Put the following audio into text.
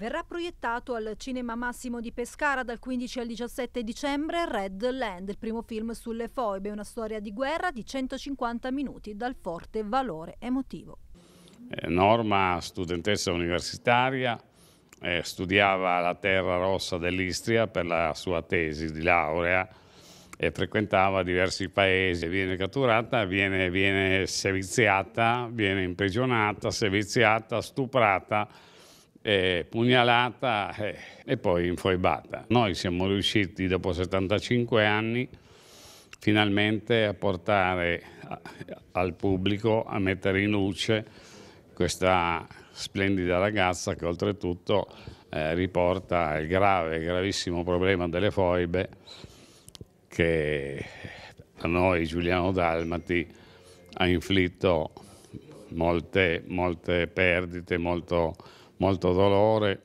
Verrà proiettato al Cinema Massimo di Pescara dal 15 al 17 dicembre Red Land, il primo film sulle foibe, una storia di guerra di 150 minuti dal forte valore emotivo. Eh, Norma, studentessa universitaria, eh, studiava la Terra Rossa dell'Istria per la sua tesi di laurea e frequentava diversi paesi. Viene catturata, viene, viene seviziata, viene imprigionata, seviziata, stuprata eh, pugnalata eh, e poi infoibata. Noi siamo riusciti dopo 75 anni finalmente a portare a, al pubblico, a mettere in luce questa splendida ragazza che oltretutto eh, riporta il grave, gravissimo problema delle foibe che a noi Giuliano Dalmati ha inflitto molte, molte perdite, molto molto dolore